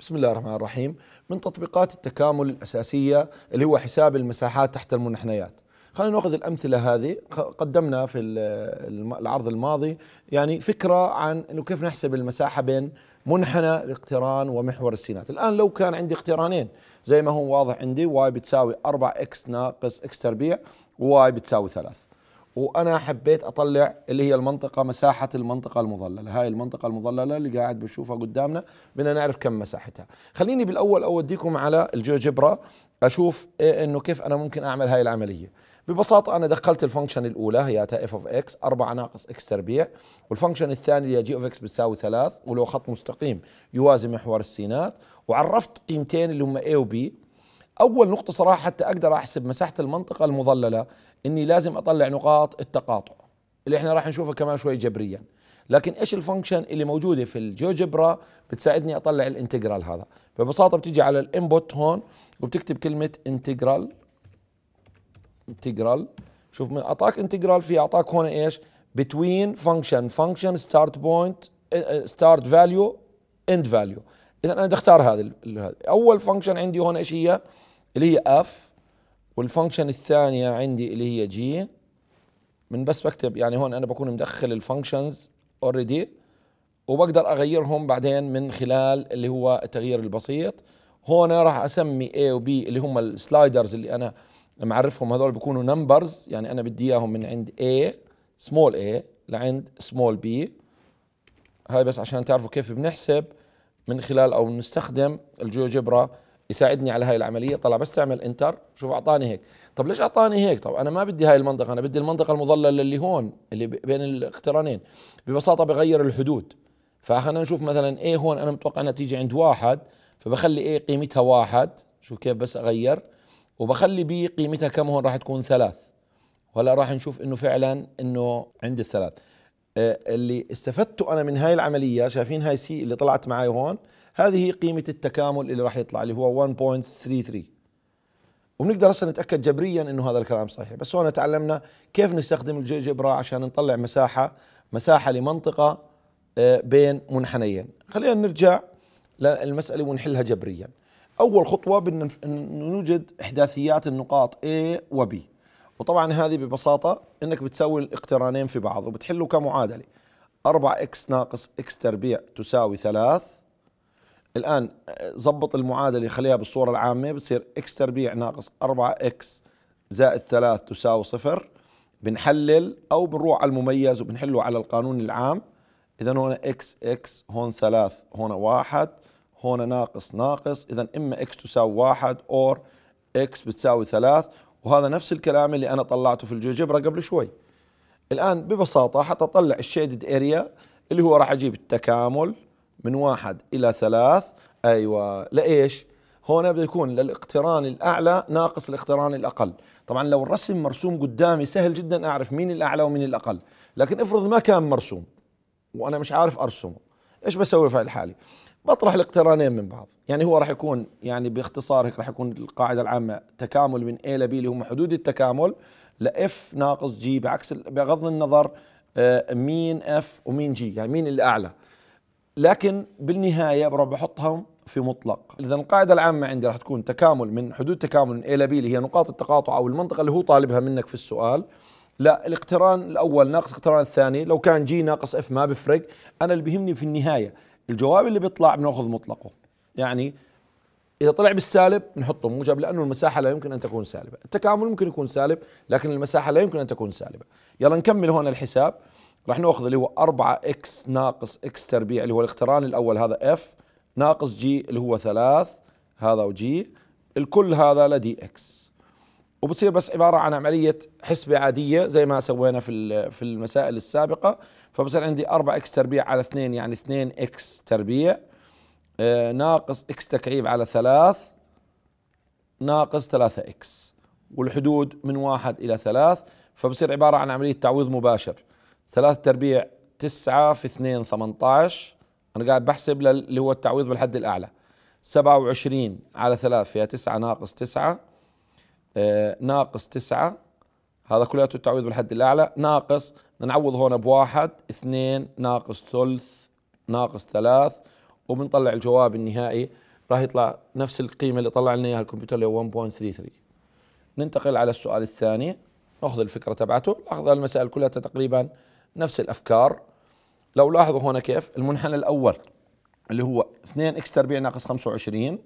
بسم الله الرحمن الرحيم من تطبيقات التكامل الأساسية اللي هو حساب المساحات تحت المنحنيات خلينا ناخذ الامثله هذه قدمنا في العرض الماضي يعني فكره عن انه كيف نحسب المساحه بين منحنى الاقتران ومحور السينات الان لو كان عندي اقترانين زي ما هو واضح عندي واي بتساوي 4 اكس ناقص اكس تربيع وواي بتساوي 3 وانا حبيت اطلع اللي هي المنطقه مساحه المنطقه المظلله هاي المنطقه المظلله اللي قاعد بشوفها قدامنا بدنا نعرف كم مساحتها خليني بالاول اوديكم على الجيوجبرا اشوف إيه انه كيف انا ممكن اعمل هاي العمليه ببساطة أنا دخلت الفانكشن الأولى هي اف اوف اكس 4 ناقص اكس تربيع والفانكشن الثاني اللي هي جي اوف اكس بتساوي 3 ولو خط مستقيم يوازي محور السينات وعرفت قيمتين اللي هم اي وبي اول نقطه صراحه حتى اقدر احسب مساحه المنطقه المظلله اني لازم اطلع نقاط التقاطع اللي احنا راح نشوفها كمان شوي جبريا لكن ايش الفانكشن اللي موجوده في الجوجبرا بتساعدني اطلع الانتجرال هذا ببساطه بتيجي على الانبوت هون وبتكتب كلمه انتجرال انتجرال شوف من اعطاك انتجرال في اعطاك هون ايش بتوين فانكشن فانكشن ستارت بوينت ستارت فاليو اند فاليو اذا انا بدي اختار هذه اول فانكشن عندي هون ايش هي اللي هي اف والفانكشن الثانيه عندي اللي هي جي من بس بكتب يعني هون انا بكون مدخل الفانكشنز اوريدي وبقدر اغيرهم بعدين من خلال اللي هو التغيير البسيط هون راح اسمي A و B اللي هم السلايدرز اللي انا معرفهم هذول بيكونوا نمبرز يعني انا بدي اياهم من عند A سمول A لعند سمول B هاي بس عشان تعرفوا كيف بنحسب من خلال او بنستخدم الجيوجبرا يساعدني على هاي العمليه طلع بس تعمل انتر شوف اعطاني هيك طب ليش اعطاني هيك طب انا ما بدي هاي المنطقه انا بدي المنطقه المظلله اللي هون اللي بين الاقترانين ببساطه بغير الحدود فخلينا نشوف مثلا ايه هون انا متوقع انها تيجي عند واحد فبخلي ايه قيمتها واحد شوف كيف بس اغير وبخلي بي قيمتها كم هون راح تكون ثلاث وهلا راح نشوف انه فعلا انه عند الثلاث آه، اللي استفدته انا من هاي العمليه شايفين هاي سي اللي طلعت معي هون هذه قيمة التكامل اللي راح يطلع اللي هو 1.33 وبنقدر هسه نتاكد جبريا انه هذا الكلام صحيح بس هون تعلمنا كيف نستخدم الجبرة عشان نطلع مساحة مساحة لمنطقة آه، بين منحنيين خلينا نرجع للمسألة ونحلها جبريا أول خطوة بدنا نوجد إحداثيات النقاط A و B وطبعا هذه ببساطة أنك بتسوي الاقترانين في بعض وبتحله كمعادلة 4x ناقص x تربيع تساوي 3 الآن ظبط المعادلة خليها بالصورة العامة بتصير اكس تربيع ناقص 4 اكس زائد 3 تساوي صفر بنحلل أو بنروح على المميز وبنحله على القانون العام إذا هون اكس اكس هون 3 هون 1 هون ناقص ناقص إذا إما اكس تساوي 1 أور اكس بتساوي 3 وهذا نفس الكلام اللي أنا طلعته في الجوجبرا قبل شوي الآن ببساطة حتطلع الشيدد اريا اللي هو راح أجيب التكامل من واحد إلى ثلاث أيوة لإيش؟ هنا بده يكون للاقتران الأعلى ناقص الاقتران الأقل طبعا لو الرسم مرسوم قدامي سهل جدا أعرف مين الأعلى ومين الأقل لكن افرض ما كان مرسوم وأنا مش عارف أرسمه إيش بسوي في الحالي؟ بطرح الاقترانين من بعض يعني هو راح يكون يعني باختصار هيك راح يكون القاعدة العامة تكامل من A ل B اللي هم حدود التكامل لإف ناقص جي بعكس بغض النظر آه، مين اف ومين جي يعني مين الاعلى لكن بالنهايه بروح بحطهم في مطلق اذا القاعده العامه عندي راح تكون تكامل من حدود تكامل من A ل B اللي هي نقاط التقاطع او المنطقه اللي هو طالبها منك في السؤال لا الاقتران الاول ناقص اقتران الثاني لو كان جي ناقص اف ما بفرق انا اللي بيهمني في النهايه الجواب اللي بيطلع بناخذ مطلقه يعني اذا طلع بالسالب بنحطه موجب لانه المساحه لا يمكن ان تكون سالبه التكامل ممكن يكون سالب لكن المساحه لا يمكن ان تكون سالبه يلا نكمل هون الحساب راح ناخذ اللي هو 4 اكس ناقص اكس تربيع اللي هو الاقتران الاول هذا اف ناقص جي اللي هو 3 هذا وجي الكل هذا لدي اكس وبتصير بس عباره عن عمليه حسبه عاديه زي ما سوينا في في المسائل السابقه فبصير عندي 4 اكس تربيع على 2 يعني 2 اكس تربيع آه، ناقص اكس تكعيب على 3 ناقص 3 اكس والحدود من 1 الى 3 فبصير عباره عن عمليه تعويض مباشر ثلاث تربيع 9 في 2 18 أنا قاعد بحسب اللي هو التعويض بالحد الأعلى 27 على 3 فيها 9 ناقص 9 آه ناقص 9 هذا كلياته التعويض بالحد الأعلى ناقص نعوض هون بواحد 2 ناقص ثلث ناقص 3 وبنطلع الجواب النهائي راح يطلع نفس القيمة اللي طلع لنا إياها الكمبيوتر اللي هو 1.33 ننتقل على السؤال الثاني ناخذ الفكرة تبعته ناخذ المسائل كلها تقريبا نفس الافكار لو لاحظوا هنا كيف المنحنى الاول اللي هو 2 اكس تربيع ناقص 25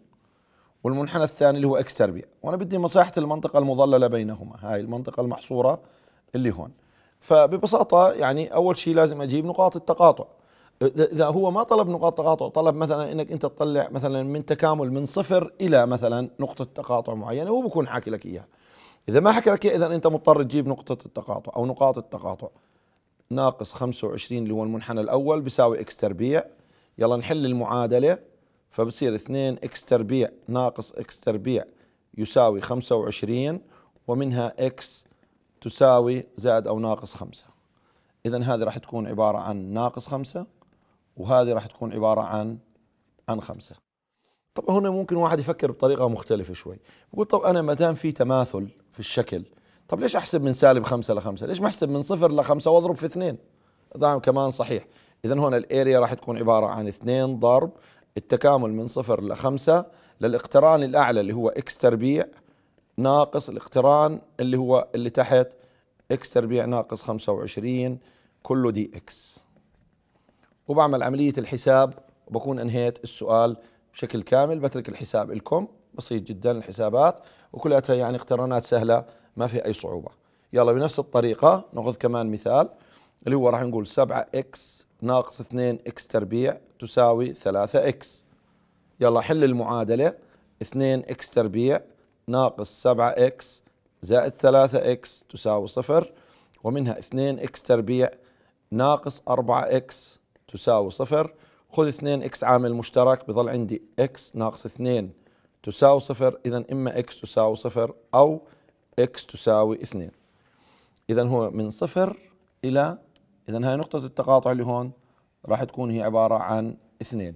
والمنحنى الثاني اللي هو اكس تربيع وانا بدي مساحه المنطقه المظلله بينهما هاي المنطقه المحصوره اللي هون فببساطه يعني اول شيء لازم اجيب نقاط التقاطع اذا هو ما طلب نقاط تقاطع طلب مثلا انك انت تطلع مثلا من تكامل من صفر الى مثلا نقطه تقاطع معينه هو بكون حاكي لك اياها اذا ما حكى لك اياها اذا انت مضطر تجيب نقطه التقاطع او نقاط التقاطع ناقص 25 اللي هو المنحنى الأول بيساوي إكس تربيع يلا نحل المعادلة فبصير 2 إكس تربيع ناقص إكس تربيع يساوي 25 ومنها إكس تساوي زائد أو ناقص 5 إذا هذه راح تكون عبارة عن ناقص 5 وهذه راح تكون عبارة عن عن 5 طب هنا ممكن واحد يفكر بطريقة مختلفة شوي يقول طب أنا ما دام في تماثل في الشكل طب ليش احسب من سالب خمسة لخمسة ليش ما احسب من صفر لخمسة واضرب في اثنين نعم كمان صحيح اذا هنا الاريا راح تكون عبارة عن اثنين ضرب التكامل من صفر لخمسة للاقتران الاعلى اللي هو اكس تربيع ناقص الاقتران اللي هو اللي تحت اكس تربيع ناقص 25 كله دي اكس وبعمل عملية الحساب وبكون انهيت السؤال بشكل كامل بترك الحساب لكم بسيط جدا الحسابات وكلها يعني اقترانات سهله ما في أي صعوبة يلا بنفس الطريقة نأخذ كمان مثال اللي هو راح نقول 7x ناقص 2x تربيع تساوي 3x يلا حل المعادلة 2x تربيع ناقص 7x زائد 3x تساوي صفر ومنها 2x تربيع ناقص 4x تساوي صفر خذ 2x عامل مشترك بظل عندي x ناقص 2 تساوي صفر إذا إما x تساوي صفر أو اكس تساوي 2 اذا هو من صفر الى اذا هاي نقطة التقاطع اللي هون راح تكون هي عبارة عن 2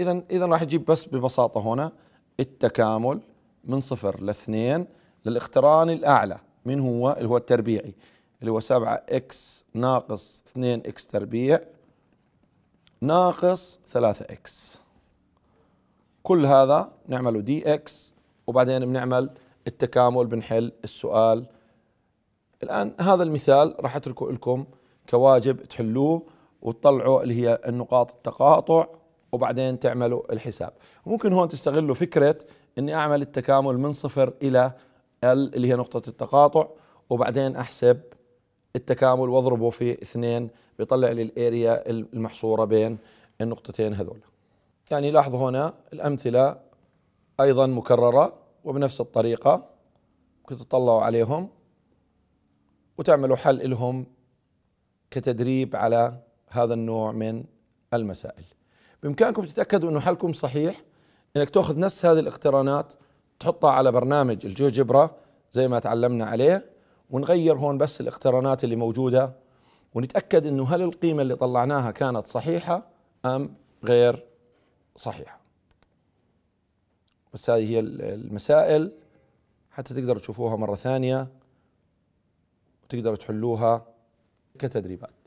اذا اذا راح اجيب بس ببساطة هنا التكامل من صفر لاثنين للاقتران الاعلى من هو اللي هو التربيعي اللي هو 7 اكس ناقص 2 اكس تربيع ناقص 3 اكس كل هذا نعمله دي اكس وبعدين بنعمل التكامل بنحل السؤال الآن هذا المثال راح أتركه لكم كواجب تحلوه وتطلعوا اللي هي النقاط التقاطع وبعدين تعملوا الحساب ممكن هون تستغلوا فكرة أني أعمل التكامل من صفر إلى ال اللي هي نقطة التقاطع وبعدين أحسب التكامل واضربه في اثنين بيطلع لي الاريا المحصوره بين النقطتين هذول يعني لاحظوا هنا الامثله ايضا مكرره وبنفس الطريقة ممكن تطلعوا عليهم وتعملوا حل لهم كتدريب على هذا النوع من المسائل بإمكانكم تتأكدوا أنه حلكم صحيح أنك تأخذ نفس هذه الاقترانات تحطها على برنامج الجوجبرا زي ما تعلمنا عليه ونغير هون بس الاقترانات اللي موجودة ونتأكد أنه هل القيمة اللي طلعناها كانت صحيحة أم غير صحيحة بس هذه هي المسائل حتى تقدروا تشوفوها مرة ثانية وتقدروا تحلوها كتدريبات